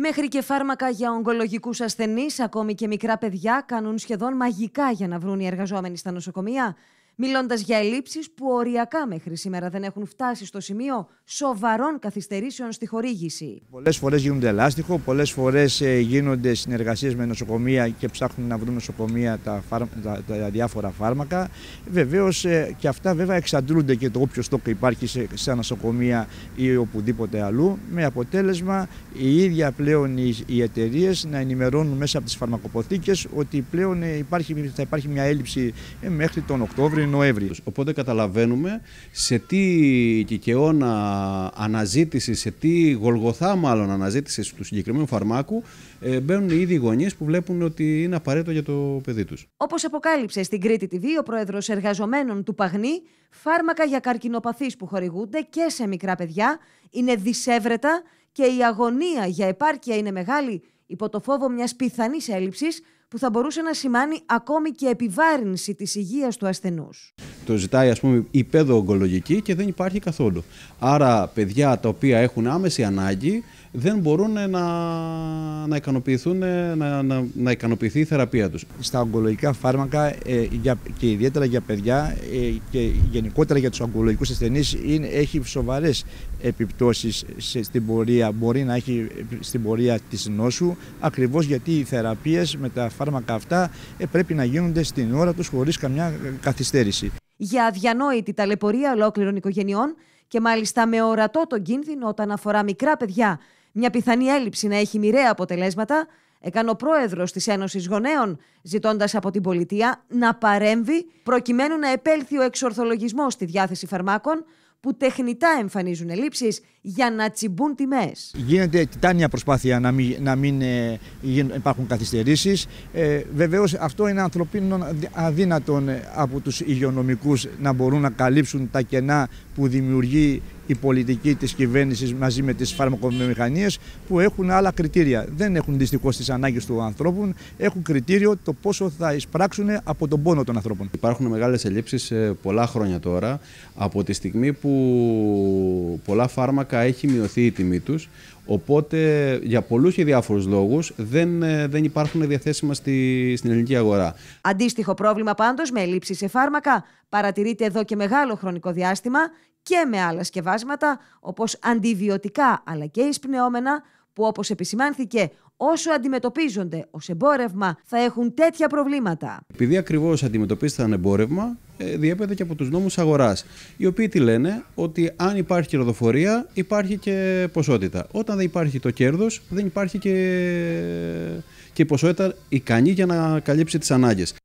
Μέχρι και φάρμακα για ογκολογικούς ασθενείς, ακόμη και μικρά παιδιά, κάνουν σχεδόν μαγικά για να βρουν οι εργαζόμενοι στα νοσοκομεία μιλώντας για ελλείψεις που οριακά μέχρι σήμερα δεν έχουν φτάσει στο σημείο σοβαρών καθυστερήσεων στη χορήγηση. Πολλές φορές γίνονται ελάστιχο, πολλές φορές ε, γίνονται συνεργασίες με νοσοκομεία και ψάχνουν να βρουν νοσοκομεία τα, τα, διάφορα φάρμακα. Βεβαίως ε, και αυτά βέβαια εξαντλούνται και το όποιο στόχο υπάρχει σε, σε νοσοκομεία ή οπουδήποτε αλλού, με αποτέλεσμα η ίδια οι ιδια πλεον οι, οι εταιρείες να ενημερώνουν μέσα από τις φαρμακοποθήκες ότι πλέον ε, υπάρχει, θα υπάρχει μια έλλειψη μέχρι τον Οκτώβριο Οπότε καταλαβαίνουμε σε τι κικαιώνα αναζήτηση, σε τι γολγοθά μάλλον αναζήτηση του συγκεκριμένου φαρμάκου ε, μπαίνουν οι ίδιοι γονείς που βλέπουν ότι είναι απαραίτητο για το παιδί τους. Όπως αποκάλυψε στην Κρήτη TV ο πρόεδρος εργαζομένων του Παγνή, φάρμακα για καρκινοπαθείς που χορηγούνται και σε μικρά παιδιά είναι δυσέβρετα και η αγωνία για επάρκεια είναι μεγάλη υπό το φόβο μιας πιθανής έλλειψης που θα μπορούσε να σημάνει ακόμη και επιβάρυνση της υγείας του ασθενούς το ζητάει ας πούμε η παιδοογκολογική και δεν υπάρχει καθόλου. Άρα παιδιά τα οποία έχουν άμεση ανάγκη δεν μπορούν να, να, ικανοποιηθούν, να, να, να ικανοποιηθεί η θεραπεία τους. Στα ογκολογικά φάρμακα ε, για, και ιδιαίτερα για παιδιά ε, και γενικότερα για τους ογκολογικούς ασθενείς είναι, έχει σοβαρές επιπτώσεις σε, στην πορεία, μπορεί να έχει στην πορεία της νόσου ακριβώς γιατί οι θεραπείες με τα φάρμακα αυτά ε, πρέπει να γίνονται στην ώρα τους χωρίς καμιά καθυστέρηση για αδιανόητη ταλαιπωρία ολόκληρων οικογενειών και μάλιστα με ορατό τον κίνδυνο όταν αφορά μικρά παιδιά μια πιθανή έλλειψη να έχει μοιραία αποτελέσματα, έκανε ο πρόεδρος της Ένωσης Γονέων, ζητώντας από την πολιτεία να παρέμβει προκειμένου να επέλθει ο εξορθολογισμός στη διάθεση φαρμάκων, που τεχνητά εμφανίζουν ελλείψεις για να τσιμπούν τιμές. Γίνεται τιτάνια προσπάθεια να μην, να μην ε, υπάρχουν καθυστερήσεις. Ε, βεβαίως αυτό είναι ανθρωπινό αδύνατον ε, από τους υγειονομικούς να μπορούν να καλύψουν τα κενά που δημιουργεί η πολιτική της κυβέρνησης μαζί με τις φαρμακοβιομηχανίες που έχουν άλλα κριτήρια. Δεν έχουν δυστυχώς τις ανάγκες του ανθρώπου, έχουν κριτήριο το πόσο θα εισπράξουν από τον πόνο των ανθρώπων. Υπάρχουν μεγάλες ελλείψεις ε, πολλά χρόνια τώρα από τη στιγμή που πολλά φάρμακα έχει μειωθεί η τιμή τους Οπότε για πολλούς και διάφορους λόγους δεν, ε, δεν υπάρχουν διαθέσιμα στη, στην ελληνική αγορά. Αντίστοιχο πρόβλημα πάντως με ελλείψεις σε φάρμακα παρατηρείται εδώ και μεγάλο χρονικό διάστημα και με άλλα σκευάσματα όπως αντιβιωτικά αλλά και εισπνεώμενα που όπως επισημάνθηκε όσο αντιμετωπίζονται ως εμπόρευμα θα έχουν τέτοια προβλήματα. Επειδή ακριβώς αντιμετωπίστηκαν εμπόρευμα ε, διέπεται και από τους νόμους αγοράς οι οποίοι τι λένε ότι αν υπάρχει κερδοφορία υπάρχει και ποσότητα. Όταν δεν υπάρχει το κέρδος δεν υπάρχει και, ποσότητα ικανή για να καλύψει τις ανάγκες.